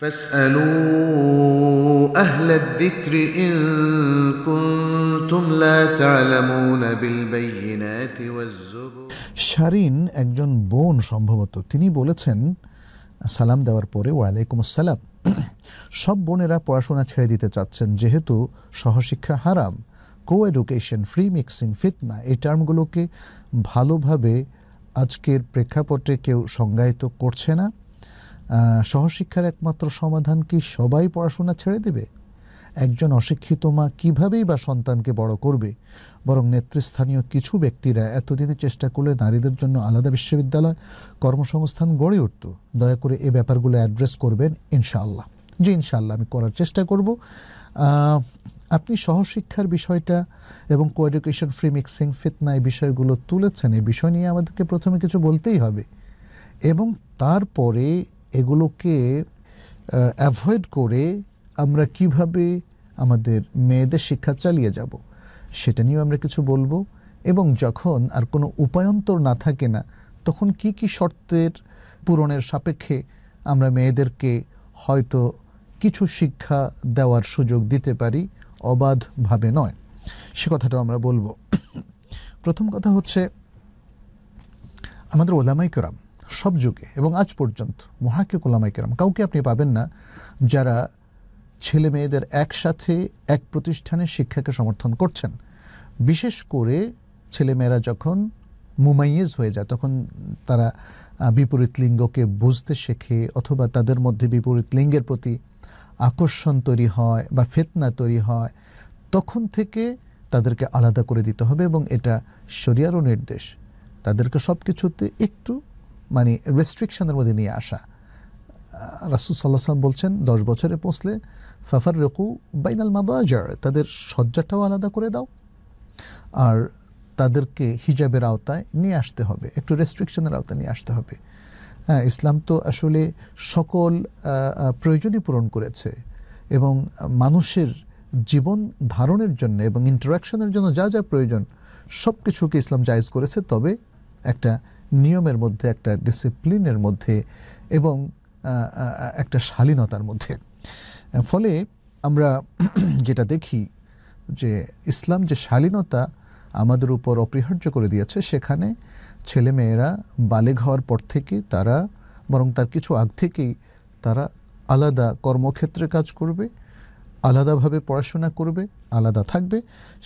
فاسألوا أهل الذكر إن كنتم لا تعلمون بالبينات والزبر শারিন একজন বোন সম্ভবত তিনি বলেছেন সালাম দেওয়ার পরে ওয়ালাইকুম আসসালাম সব বোনেরা পড়াশোনা ছেড়ে দিতে চাচ্ছেন যেহেতু সহশিক্ষা হারাম কো এডুকেশন ফ্রি মিক্সিং ফিতনা এই টার্মগুলোকে ভালোভাবে আজকের প্রেক্ষাপটে কেউ সংজ্ঞায়িত করছে না সহশিক্ষার একমাত্র সমাধান কি সবাই পড়াশোনা ছেড়ে দেবে একজন অশিক্ষিত মা কীভাবেই বা সন্তানকে বড় করবে বরং নেতৃস্থানীয় কিছু ব্যক্তিরা এতদিনে চেষ্টা করলে নারীদের জন্য আলাদা বিশ্ববিদ্যালয় কর্মসংস্থান গড়ে উঠত দয়া করে এ ব্যাপারগুলো অ্যাড্রেস করবেন ইনশাআল্লাহ জি ইনশাআল্লাহ আমি করার চেষ্টা করব আপনি সহশিক্ষার বিষয়টা এবং কোএডুকেশন ফ্রি মিক্সিং ফিতনা এই বিষয়গুলো তুলেছেন এই বিষয় নিয়ে আমাদেরকে প্রথমে কিছু বলতেই হবে এবং তারপরে এগুলোকে অ্যাভয়েড করে আমরা কিভাবে আমাদের মেয়েদের শিক্ষা চালিয়ে যাব সেটা নিয়েও আমরা কিছু বলবো এবং যখন আর কোনো উপায়ন্তর না থাকে না তখন কি কি শর্তের পূরণের সাপেক্ষে আমরা মেয়েদেরকে হয়তো কিছু শিক্ষা দেওয়ার সুযোগ দিতে পারি অবাধভাবে নয় সে কথাটাও আমরা বলবো প্রথম কথা হচ্ছে আমাদের ওলামাই সব যুগে এবং আজ পর্যন্ত মহাকিক কেরাম কাউকে আপনি পাবেন না যারা ছেলে মেয়েদের একসাথে এক প্রতিষ্ঠানে শিক্ষাকে সমর্থন করছেন বিশেষ করে ছেলেমেয়েরা যখন মুমাইয়েজ হয়ে যায় তখন তারা বিপরীত লিঙ্গকে বুঝতে শেখে অথবা তাদের মধ্যে বিপরীত লিঙ্গের প্রতি আকর্ষণ তৈরি হয় বা ফেতনা তৈরি হয় তখন থেকে তাদেরকে আলাদা করে দিতে হবে এবং এটা শরিয়ারও নির্দেশ তাদেরকে সব কিছুতে একটু মানে রেস্ট্রিকশনের মধ্যে নিয়ে আসা রাসুল সাল্লাহ সাল্লাম বলছেন দশ বছরে পৌঁছলে ফাফার রকু বাইনাল মাদাজার তাদের শয্যাটাও আলাদা করে দাও আর তাদেরকে হিজাবের আওতায় নিয়ে আসতে হবে একটু রেস্ট্রিকশনের আওতায় নিয়ে আসতে হবে হ্যাঁ ইসলাম তো আসলে সকল প্রয়োজনই পূরণ করেছে এবং মানুষের জীবন ধারণের জন্য এবং ইন্টারাকশনের জন্য যা যা প্রয়োজন সব কিছুকে ইসলাম জায়জ করেছে তবে একটা নিয়মের মধ্যে একটা ডিসিপ্লিনের মধ্যে এবং একটা শালীনতার মধ্যে ফলে আমরা যেটা দেখি যে ইসলাম যে শালীনতা আমাদের উপর অপরিহার্য করে দিয়েছে সেখানে ছেলে মেয়েরা বালেগ হওয়ার পর থেকে তারা বরং তার কিছু আগ থেকেই তারা আলাদা কর্মক্ষেত্রে কাজ করবে আলাদাভাবে পড়াশোনা করবে আলাদা থাকবে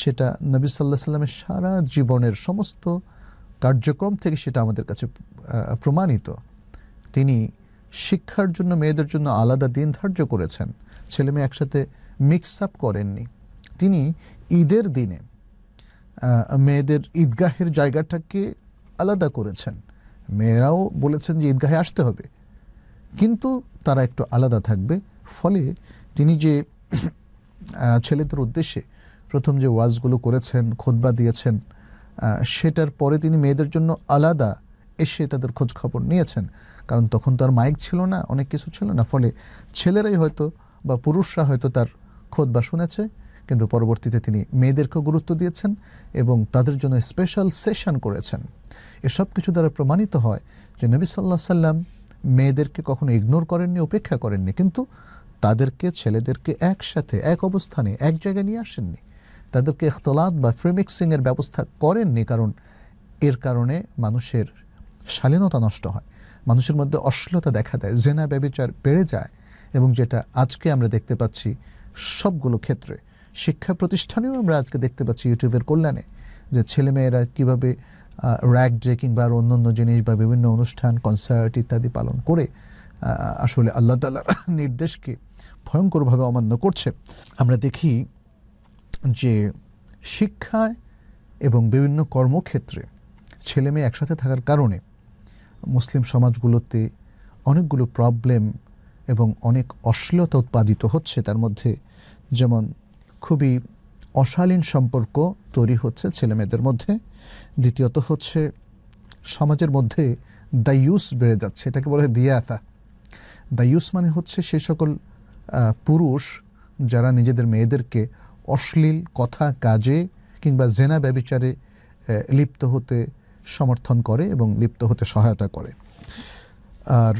সেটা নবী সাল্লাহ সাল্লামের সারা জীবনের সমস্ত কার্যক্রম থেকে সেটা আমাদের কাছে প্রমাণিত তিনি শিক্ষার জন্য মেয়েদের জন্য আলাদা দিন ধার্য করেছেন ছেলে মেয়ে একসাথে মিক্স আপ করেননি তিনি ঈদের দিনে মেয়েদের ঈদগাহের জায়গাটাকে আলাদা করেছেন মেয়েরাও বলেছেন যে ঈদগাহে আসতে হবে কিন্তু তারা একটু আলাদা থাকবে ফলে তিনি যে ছেলেদের উদ্দেশ্যে প্রথম যে ওয়াজগুলো করেছেন খোদবা দিয়েছেন সেটার পরে তিনি মেয়েদের জন্য আলাদা এসে তাদের খোঁজখবর নিয়েছেন কারণ তখন তো আর মাইক ছিল না অনেক কিছু ছিল না ফলে ছেলেরাই হয়তো বা পুরুষরা হয়তো তার খোঁজ বা শুনেছে কিন্তু পরবর্তীতে তিনি মেয়েদেরকেও গুরুত্ব দিয়েছেন এবং তাদের জন্য স্পেশাল সেশন করেছেন এসব কিছু দ্বারা প্রমাণিত হয় যে নবী সাল্লা সাল্লাম মেয়েদেরকে কখনো ইগনোর করেননি উপেক্ষা করেননি কিন্তু তাদেরকে ছেলেদেরকে একসাথে এক অবস্থানে এক জায়গায় নিয়ে আসেননি তাদেরকে ইখতলাত বা ফ্রিমিক্সিংয়ের ব্যবস্থা করেননি কারণ এর কারণে মানুষের শালীনতা নষ্ট হয় মানুষের মধ্যে অশ্লীলতা দেখা দেয় জেনা ব্যবচার বেড়ে যায় এবং যেটা আজকে আমরা দেখতে পাচ্ছি সবগুলো ক্ষেত্রে শিক্ষা প্রতিষ্ঠানেও আমরা আজকে দেখতে পাচ্ছি ইউটিউবের কল্যাণে যে ছেলেমেয়েরা কীভাবে র্যাক ড্রেকিং কিংবা আর অন্য অন্য জিনিস বা বিভিন্ন অনুষ্ঠান কনসার্ট ইত্যাদি পালন করে আসলে আল্লাহ তালার নির্দেশকে ভয়ঙ্করভাবে অমান্য করছে আমরা দেখি যে শিক্ষায় এবং বিভিন্ন কর্মক্ষেত্রে ছেলে মেয়ে একসাথে থাকার কারণে মুসলিম সমাজগুলোতে অনেকগুলো প্রবলেম এবং অনেক অশ্লীলতা উৎপাদিত হচ্ছে তার মধ্যে যেমন খুবই অশালীন সম্পর্ক তৈরি হচ্ছে ছেলেমেয়েদের মধ্যে দ্বিতীয়ত হচ্ছে সমাজের মধ্যে দায়ুস বেড়ে যাচ্ছে এটাকে বলে দ্য দায়ুস মানে হচ্ছে সে সকল পুরুষ যারা নিজেদের মেয়েদেরকে অশ্লীল কথা কাজে কিংবা জেনা ব্যবিচারে লিপ্ত হতে সমর্থন করে এবং লিপ্ত হতে সহায়তা করে আর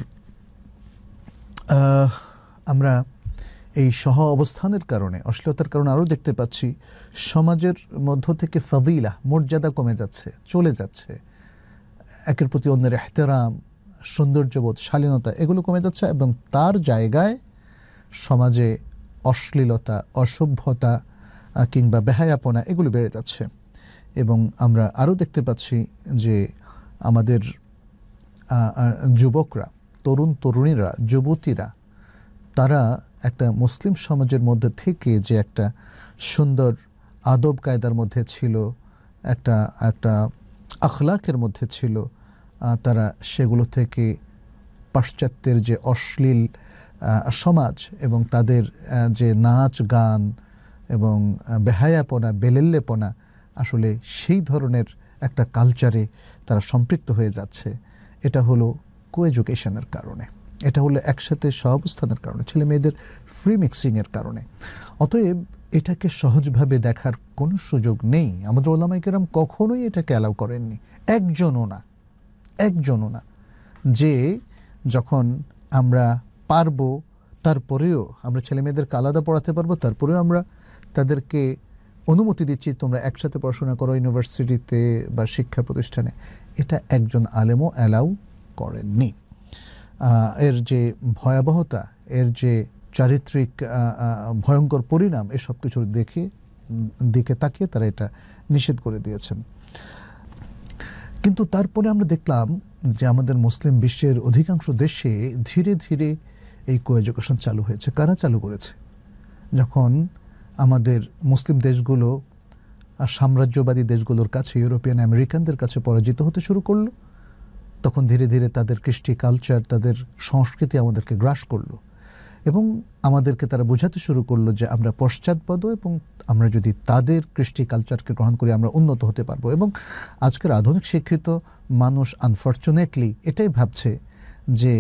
আমরা এই সহ অবস্থানের কারণে অশ্লীলতার কারণে আরও দেখতে পাচ্ছি সমাজের মধ্য থেকে ফদিলা মর্যাদা কমে যাচ্ছে চলে যাচ্ছে একের প্রতি অন্যের এহতেরাম সৌন্দর্যবোধ শালীনতা এগুলো কমে যাচ্ছে এবং তার জায়গায় সমাজে অশ্লীলতা অসভ্যতা কিংবা বেহায়াপনা এগুলো বেড়ে যাচ্ছে এবং আমরা আরও দেখতে পাচ্ছি যে আমাদের যুবকরা তরুণ তরুণীরা যুবতীরা তারা একটা মুসলিম সমাজের মধ্যে থেকে যে একটা সুন্দর আদব কায়দার মধ্যে ছিল একটা একটা আখলাকের মধ্যে ছিল তারা সেগুলো থেকে পাশ্চাত্যের যে অশ্লীল সমাজ এবং তাদের যে নাচ গান এবং বেহায়াপনা বেলেল্লেপনা আসলে সেই ধরনের একটা কালচারে তারা সম্পৃক্ত হয়ে যাচ্ছে এটা হলো কো কারণে এটা হলো একসাথে অবস্থানের কারণে ছেলে মেয়েদের ফ্রি মিক্সিংয়ের কারণে অতএব এটাকে সহজভাবে দেখার কোনো সুযোগ নেই আমাদের ওলামাইকেরাম কখনোই এটাকে অ্যালাউ করেননি একজনও না একজনও না যে যখন আমরা পারবো তারপরেও আমরা ছেলে মেয়েদেরকে আলাদা পড়াতে পারবো তারপরেও আমরা তাদেরকে অনুমতি দিচ্ছি তোমরা একসাথে পড়াশোনা করো ইউনিভার্সিটিতে বা শিক্ষা প্রতিষ্ঠানে এটা একজন আলেমও অ্যালাউ করেননি এর যে ভয়াবহতা এর যে চারিত্রিক ভয়ঙ্কর পরিণাম এসব কিছুর দেখে দিকে তাকিয়ে তারা এটা নিষেধ করে দিয়েছেন কিন্তু তারপরে আমরা দেখলাম যে আমাদের মুসলিম বিশ্বের অধিকাংশ দেশে ধীরে ধীরে এই কো এডুকেশন চালু হয়েছে কারা চালু করেছে যখন আমাদের মুসলিম দেশগুলো আর সাম্রাজ্যবাদী দেশগুলোর কাছে ইউরোপিয়ান আমেরিকানদের কাছে পরাজিত হতে শুরু করলো তখন ধীরে ধীরে তাদের কৃষ্টি কালচার তাদের সংস্কৃতি আমাদেরকে গ্রাস করলো এবং আমাদেরকে তারা বোঝাতে শুরু করলো যে আমরা পশ্চাৎপদ এবং আমরা যদি তাদের কৃষ্টি কালচারকে গ্রহণ করি আমরা উন্নত হতে পারবো এবং আজকের আধুনিক শিক্ষিত মানুষ আনফর্চুনেটলি এটাই ভাবছে যে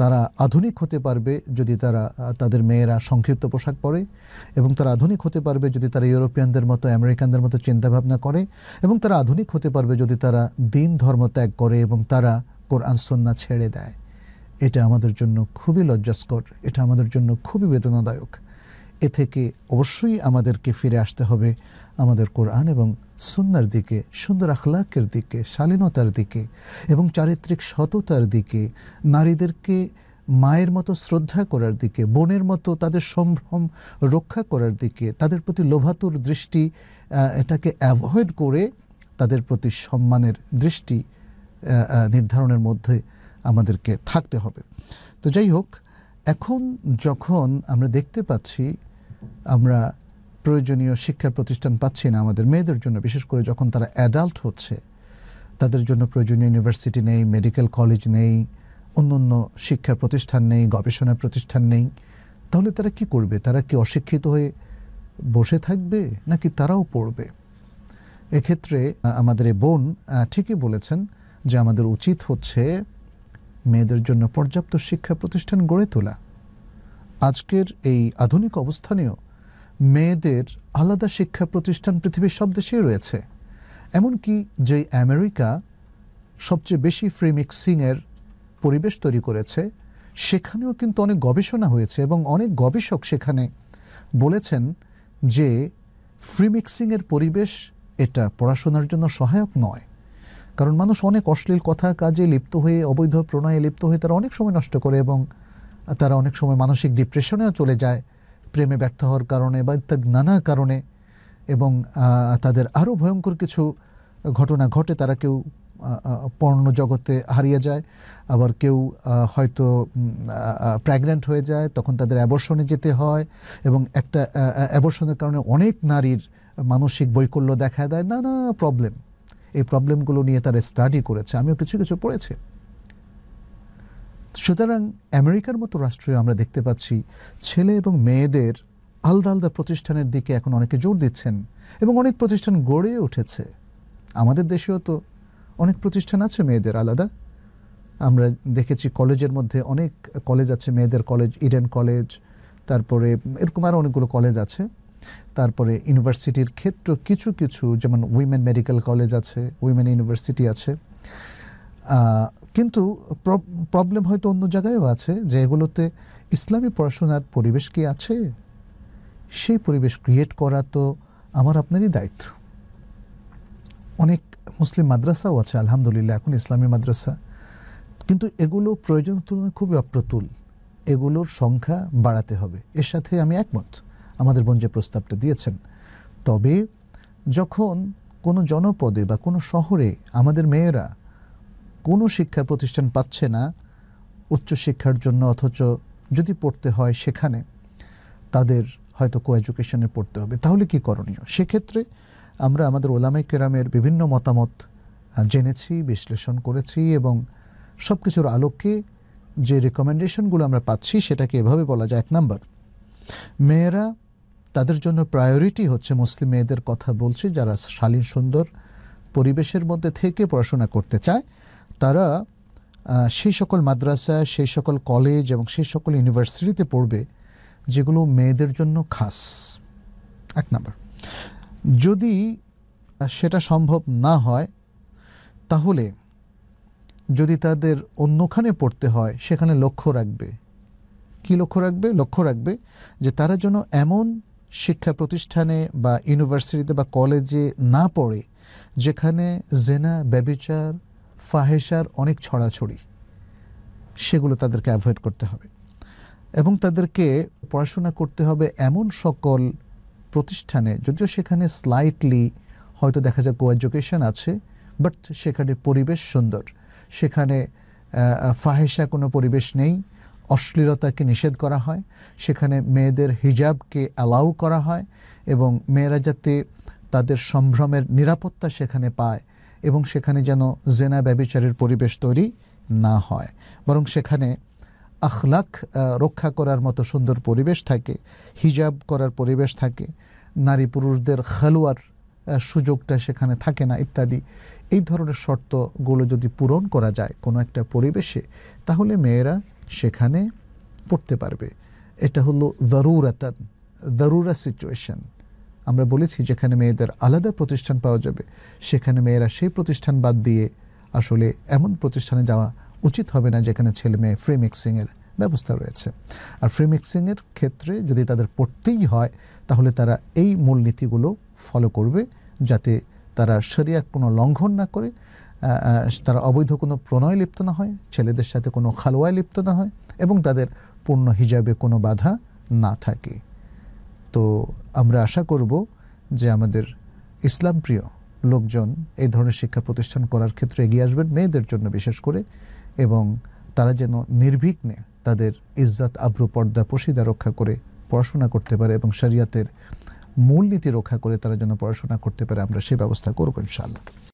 তারা আধুনিক হতে পারবে যদি তারা তাদের মেয়েরা সংক্ষিপ্ত পোশাক পরে এবং তারা আধুনিক হতে পারবে যদি তারা ইউরোপিয়ানদের মতো আমেরিকানদের মতো চিন্তাভাবনা করে এবং তারা আধুনিক হতে পারবে যদি তারা দিন ধর্ম ত্যাগ করে এবং তারা কোরআন সন্না ছেড়ে দেয় এটা আমাদের জন্য খুবই লজ্জাস্কর এটা আমাদের জন্য খুবই বেদনাদায়ক এ থেকে অবশ্যই আমাদেরকে ফিরে আসতে হবে আমাদের কোরআন এবং সুন্নার দিকে সুন্দর আখলাকের দিকে শালীনতার দিকে এবং চারিত্রিক সততার দিকে নারীদেরকে মায়ের মতো শ্রদ্ধা করার দিকে বোনের মতো তাদের সম্ভ্রম রক্ষা করার দিকে তাদের প্রতি লোভাতুর দৃষ্টি এটাকে অ্যাভয়েড করে তাদের প্রতি সম্মানের দৃষ্টি নির্ধারণের মধ্যে আমাদেরকে থাকতে হবে তো যাই হোক এখন যখন আমরা দেখতে পাচ্ছি আমরা প্রয়োজনীয় শিক্ষা প্রতিষ্ঠান পাচ্ছি না আমাদের মেয়েদের জন্য বিশেষ করে যখন তারা অ্যাডাল্ট হচ্ছে তাদের জন্য প্রয়োজনীয় ইউনিভার্সিটি নেই মেডিকেল কলেজ নেই অন্য অন্য শিক্ষা প্রতিষ্ঠান নেই গবেষণা প্রতিষ্ঠান নেই তাহলে তারা কি করবে তারা কি অশিক্ষিত হয়ে বসে থাকবে নাকি তারাও পড়বে এক্ষেত্রে আমাদের এ বোন ঠিকই বলেছেন যে আমাদের উচিত হচ্ছে মেয়েদের জন্য পর্যাপ্ত শিক্ষা প্রতিষ্ঠান গড়ে তোলা আজকের এই আধুনিক অবস্থানেও মেয়েদের আলাদা শিক্ষা প্রতিষ্ঠান পৃথিবীর সব দেশেই রয়েছে এমনকি যে আমেরিকা সবচেয়ে বেশি ফ্রি মিক্সিংয়ের পরিবেশ তৈরি করেছে সেখানেও কিন্তু অনেক গবেষণা হয়েছে এবং অনেক গবেষক সেখানে বলেছেন যে ফ্রি মিক্সিংয়ের পরিবেশ এটা পড়াশোনার জন্য সহায়ক নয় কারণ মানুষ অনেক অশ্লীল কথা কাজে লিপ্ত হয়ে অবৈধ প্রণয়ে লিপ্ত হয়ে তারা অনেক সময় নষ্ট করে এবং তারা অনেক সময় মানসিক ডিপ্রেশনেও চলে যায় প্রেমে ব্যর্থ হওয়ার কারণে বা ইত্যাদি নানা কারণে এবং তাদের আরও ভয়ঙ্কর কিছু ঘটনা ঘটে তারা কেউ পর্ণ জগতে হারিয়ে যায় আবার কেউ হয়তো প্র্যাগনেন্ট হয়ে যায় তখন তাদের অ্যাবর্ষণে যেতে হয় এবং একটা অ্যাবর্ষণের কারণে অনেক নারীর মানসিক বৈকল্য দেখা দেয় নানা প্রবলেম এই প্রবলেমগুলো নিয়ে তারা স্টাডি করেছে আমিও কিছু কিছু পড়েছি সুতরাং আমেরিকার মতো রাষ্ট্রে আমরা দেখতে পাচ্ছি ছেলে এবং মেয়েদের আলাদা আলাদা প্রতিষ্ঠানের দিকে এখন অনেকে জোর দিচ্ছেন এবং অনেক প্রতিষ্ঠান গড়ে উঠেছে আমাদের দেশেও তো অনেক প্রতিষ্ঠান আছে মেয়েদের আলাদা আমরা দেখেছি কলেজের মধ্যে অনেক কলেজ আছে মেয়েদের কলেজ ইডেন কলেজ তারপরে এরকম আরও অনেকগুলো কলেজ আছে তারপরে ইউনিভার্সিটির ক্ষেত্র কিছু কিছু যেমন উইমেন মেডিকেল কলেজ আছে উইমেন ইউনিভার্সিটি আছে কিন্তু প্রবলেম হয়তো অন্য জায়গায়ও আছে যে এগুলোতে ইসলামী পড়াশোনার পরিবেশ কি আছে সেই পরিবেশ ক্রিয়েট করা তো আমার আপনারই দায়িত্ব অনেক মুসলিম মাদ্রাসাও আছে আলহামদুলিল্লাহ এখন ইসলামী মাদ্রাসা কিন্তু এগুলো প্রয়োজন তুলনায় খুবই অপ্রতুল এগুলোর সংখ্যা বাড়াতে হবে এর সাথে আমি একমত আমাদের বোন যে প্রস্তাবটা দিয়েছেন তবে যখন কোনো জনপদে বা কোনো শহরে আমাদের মেয়েরা কোনো শিক্ষা প্রতিষ্ঠান পাচ্ছে না উচ্চশিক্ষার জন্য অথচ যদি পড়তে হয় সেখানে তাদের হয়তো কো এডুকেশনে পড়তে হবে তাহলে কি করণীয় সেক্ষেত্রে আমরা আমাদের ওলামাই কেরামের বিভিন্ন মতামত জেনেছি বিশ্লেষণ করেছি এবং সব কিছুর আলোকে যে রেকমেন্ডেশনগুলো আমরা পাচ্ছি সেটাকে এভাবে বলা যায় এক নাম্বার মেয়েরা তাদের জন্য প্রায়োরিটি হচ্ছে মুসলিম মেয়েদের কথা বলছি যারা শালীন সুন্দর পরিবেশের মধ্যে থেকে পড়াশোনা করতে চায় তারা সেই সকল মাদ্রাসা সেই সকল কলেজ এবং সেই সকল ইউনিভার্সিটিতে পড়বে যেগুলো মেয়েদের জন্য খাস এক নাম্বার যদি সেটা সম্ভব না হয় তাহলে যদি তাদের অন্যখানে পড়তে হয় সেখানে লক্ষ্য রাখবে কি লক্ষ্য রাখবে লক্ষ্য রাখবে যে তারা যেন এমন শিক্ষা প্রতিষ্ঠানে বা ইউনিভার্সিটিতে বা কলেজে না পড়ে যেখানে জেনা ব্যবিচার ফাহেশার অনেক ছড়াছড়ি সেগুলো তাদেরকে অ্যাভয়েড করতে হবে এবং তাদেরকে পড়াশোনা করতে হবে এমন সকল প্রতিষ্ঠানে যদিও সেখানে স্লাইটলি হয়তো দেখা যায় কো আছে বাট সেখানে পরিবেশ সুন্দর সেখানে ফাহেসা কোনো পরিবেশ নেই অশ্লীলতাকে নিষেধ করা হয় সেখানে মেয়েদের হিজাবকে অ্যালাউ করা হয় এবং মেয়েরা যাতে তাদের সম্ভ্রমের নিরাপত্তা সেখানে পায় এবং সেখানে যেন জেনা ব্যবিচারের পরিবেশ তৈরি না হয় বরং সেখানে আখলাখ রক্ষা করার মতো সুন্দর পরিবেশ থাকে হিজাব করার পরিবেশ থাকে নারী পুরুষদের খেলোয়ার সুযোগটা সেখানে থাকে না ইত্যাদি এই ধরনের শর্তগুলো যদি পূরণ করা যায় কোনো একটা পরিবেশে তাহলে মেয়েরা সেখানে পড়তে পারবে এটা হলো জরুরাতান জরুরা সিচুয়েশন আমরা বলেছি যেখানে মেয়েদের আলাদা প্রতিষ্ঠান পাওয়া যাবে সেখানে মেয়েরা সেই প্রতিষ্ঠান বাদ দিয়ে আসলে এমন প্রতিষ্ঠানে যাওয়া উচিত হবে না যেখানে ছেলে মেয়ে ফ্রি মিক্সিংয়ের ব্যবস্থা রয়েছে আর ফ্রি মিক্সিংয়ের ক্ষেত্রে যদি তাদের পড়তেই হয় তাহলে তারা এই মূলনীতিগুলো ফলো করবে যাতে তারা শরিয়া কোনো লঙ্ঘন না করে তারা অবৈধ কোনো প্রণয় লিপ্ত না হয় ছেলেদের সাথে কোনো খালোয়ায় লিপ্ত না হয় এবং তাদের পূর্ণ হিজাবে কোনো বাধা না থাকে তো আমরা আশা করব যে আমাদের ইসলাম প্রিয় লোকজন এই ধরনের শিক্ষা প্রতিষ্ঠান করার ক্ষেত্রে এগিয়ে আসবেন মেয়েদের জন্য বিশেষ করে এবং তারা যেন নির্বিঘ্নে তাদের ইজ্জাত আব্রু পর্দা পশিদা রক্ষা করে পড়াশোনা করতে পারে এবং শরিয়াতের মূলনীতি রক্ষা করে তারা যেন পড়াশোনা করতে পারে আমরা সেই ব্যবস্থা করবো ইনশাআল্লাহ